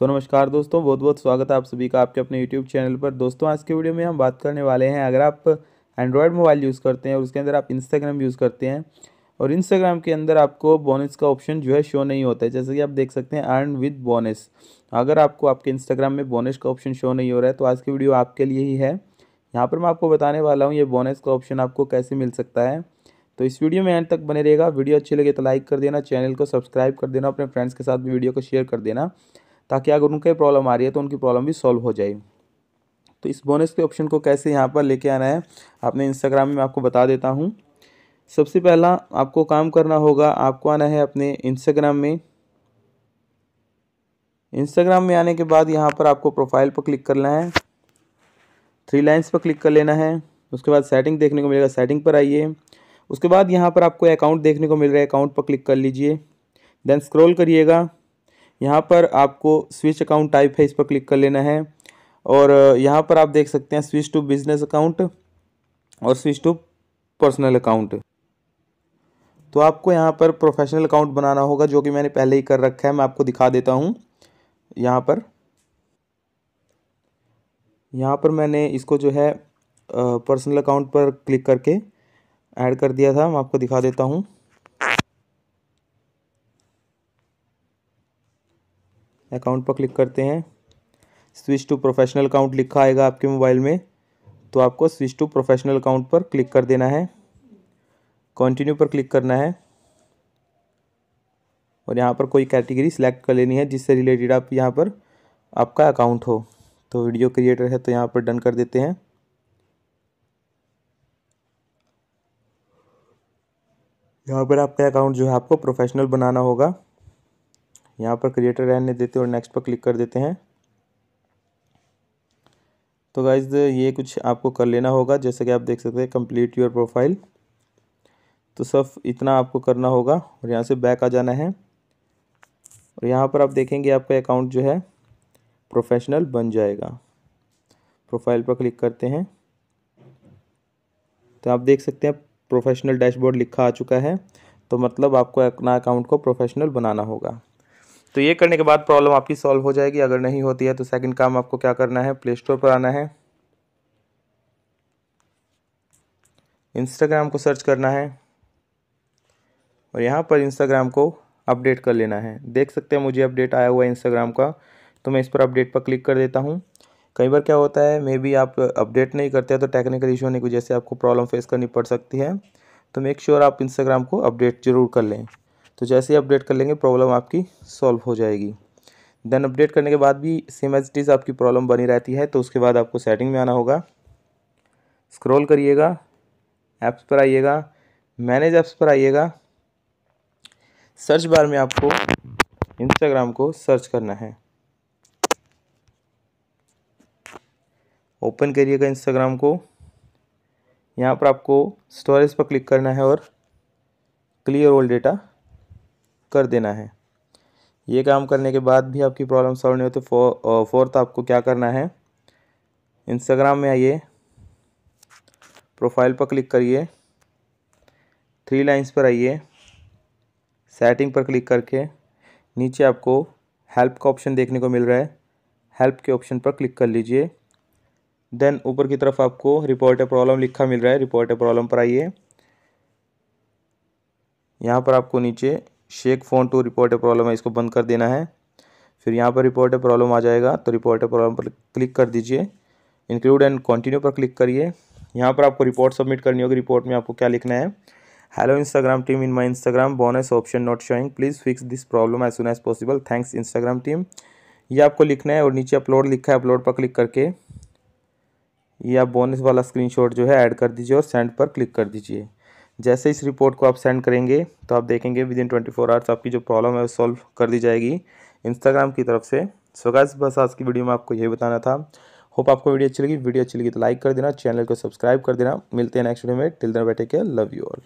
सो नमस्कार दोस्तों बहुत बहुत स्वागत है आप सभी का आपके अपने यूट्यूब चैनल पर दोस्तों आज के वीडियो में हम बात करने वाले हैं अगर आप एंड्रॉयड मोबाइल यूज़ करते हैं और उसके अंदर आप इंस्टाग्राम यूज़ करते हैं और इंस्टाग्राम के अंदर आपको बोनस का ऑप्शन जो है शो नहीं होता है जैसे कि आप देख सकते हैं अर्न विद बोनस अगर आपको आपके इंस्टाग्राम में बोनस का ऑप्शन शो नहीं हो रहा है तो आज की वीडियो आपके लिए ही है यहाँ पर मैं आपको बताने वाला हूँ ये बोनस का ऑप्शन आपको कैसे मिल सकता है तो इस वीडियो में एंड तक बने रहेगा वीडियो अच्छी लगे तो लाइक कर देना चैनल को सब्सक्राइब कर देना अपने फ्रेंड्स के साथ भी वीडियो को शेयर कर देना ताकि अगर उनके प्रॉब्लम आ रही है तो उनकी प्रॉब्लम भी सॉल्व हो जाए तो इस बोनस के ऑप्शन को कैसे यहाँ पर लेके आना है आपने इंस्टाग्राम में आपको बता देता हूँ सबसे पहला आपको काम करना होगा आपको आना है अपने इंस्टाग्राम में इंस्टाग्राम में आने के बाद यहाँ पर आपको प्रोफाइल पर क्लिक करना है थ्री लाइन्स पर क्लिक कर लेना है उसके बाद सेटिंग देखने को मिलेगा सेटिंग पर आइए उसके बाद यहाँ पर आपको अकाउंट देखने को मिल रहा है अकाउंट पर क्लिक कर लीजिए देन स्क्रॉल करिएगा यहाँ पर आपको स्विच अकाउंट टाइप है इस पर क्लिक कर लेना है और यहाँ पर आप देख सकते हैं स्विच टू बिजनेस अकाउंट और स्विच टू पर्सनल अकाउंट तो आपको यहाँ पर प्रोफेशनल अकाउंट बनाना होगा जो कि मैंने पहले ही कर रखा है मैं आपको दिखा देता हूँ यहाँ पर यहाँ पर मैंने इसको जो है पर्सनल अकाउंट पर क्लिक करके ऐड कर दिया था मैं आपको दिखा देता हूँ अकाउंट पर क्लिक करते हैं स्विच टू प्रोफेशनल अकाउंट लिखा आएगा आपके मोबाइल में तो आपको स्विच टू प्रोफेशनल अकाउंट पर क्लिक कर देना है कंटिन्यू पर क्लिक करना है और यहाँ पर कोई कैटेगरी सिलेक्ट कर लेनी है जिससे रिलेटेड आप यहाँ पर आपका अकाउंट हो तो वीडियो क्रिएटर है तो यहाँ पर डन कर देते हैं यहाँ पर आपका अकाउंट जो है आपको प्रोफेशनल बनाना होगा यहाँ पर क्रिएटर रहने देते हैं और नेक्स्ट पर क्लिक कर देते हैं तो गाइज ये कुछ आपको कर लेना होगा जैसे कि आप देख सकते हैं कंप्लीट योर प्रोफाइल तो सब इतना आपको करना होगा और यहाँ से बैक आ जाना है और यहाँ पर आप देखेंगे आपका अकाउंट जो है प्रोफेशनल बन जाएगा प्रोफाइल पर क्लिक करते हैं तो आप देख सकते हैं प्रोफेशनल डैशबोर्ड लिखा आ चुका है तो मतलब आपको अपना अकाउंट को प्रोफेशनल बनाना होगा तो ये करने के बाद प्रॉब्लम आपकी सॉल्व हो जाएगी अगर नहीं होती है तो सेकंड काम आपको क्या करना है प्ले स्टोर पर आना है इंस्टाग्राम को सर्च करना है और यहाँ पर इंस्टाग्राम को अपडेट कर लेना है देख सकते हैं मुझे अपडेट आया हुआ है इंस्टाग्राम का तो मैं इस पर अपडेट पर क्लिक कर देता हूँ कई बार क्या होता है मे बी आप अपडेट नहीं करते तो टेक्निकल इशू होने की वजह से आपको प्रॉब्लम फेस करनी पड़ सकती है तो मेक श्योर sure आप इंस्टाग्राम को अपडेट ज़रूर कर लें तो जैसे ही अपडेट कर लेंगे प्रॉब्लम आपकी सॉल्व हो जाएगी देन अपडेट करने के बाद भी सेम एज इज़ आपकी प्रॉब्लम बनी रहती है तो उसके बाद आपको सेटिंग में आना होगा स्क्रॉल करिएगा ऐप्स पर आइएगा मैनेज ऐप्स पर आइएगा सर्च बार में आपको इंस्टाग्राम को सर्च करना है ओपन करिएगा इंस्टाग्राम को यहाँ पर आपको स्टोरेज पर क्लिक करना है और क्लियर ओल्ड डेटा कर देना है ये काम करने के बाद भी आपकी प्रॉब्लम सॉल्व नहीं होती फो, फोर्थ आपको क्या करना है इंस्टाग्राम में आइए प्रोफाइल पर क्लिक करिए थ्री लाइंस पर आइए सेटिंग पर क्लिक करके नीचे आपको हेल्प का ऑप्शन देखने को मिल रहा है हेल्प के ऑप्शन पर क्लिक कर लीजिए देन ऊपर की तरफ आपको रिपोर्ट प्रॉब्लम लिखा मिल रहा है रिपोर्ट प्रॉब्लम पर आइए यहाँ पर आपको नीचे shake phone to report a problem है इसको बंद कर देना है फिर यहाँ पर रिपोर्ट ए प्रॉब्लम आ जाएगा तो रिपोर्ट ए प्रॉब्लम पर क्लिक कर दीजिए इंक्लूड एंड कंटिन्यू पर क्लिक करिए यहाँ पर आपको रिपोर्ट सबमिट करनी होगी रिपोर्ट में आपको क्या लिखना है hello Instagram team in my Instagram bonus option not showing please fix this problem as soon as possible thanks Instagram team ये आपको लिखना है और नीचे अपलोड लिखा है अपलोड पर क्लिक करके ये आप बोनस वाला स्क्रीनशॉट जो है ऐड कर दीजिए और सेंड पर क्लिक कर दीजिए जैसे इस रिपोर्ट को आप सेंड करेंगे तो आप देखेंगे within twenty four hours आपकी जो प्रॉब्लम है वो सॉल्व कर दी जाएगी इंस्टाग्राम की तरफ से सो गाइस बस आज की वीडियो में आपको यही बताना था होप आपको वीडियो अच्छी लगी वीडियो अच्छी लगी तो लाइक कर देना चैनल को सब्सक्राइब कर देना मिलते हैं नेक्स्ट वीडियो में टिल दिन बैठे के लव यू ऑल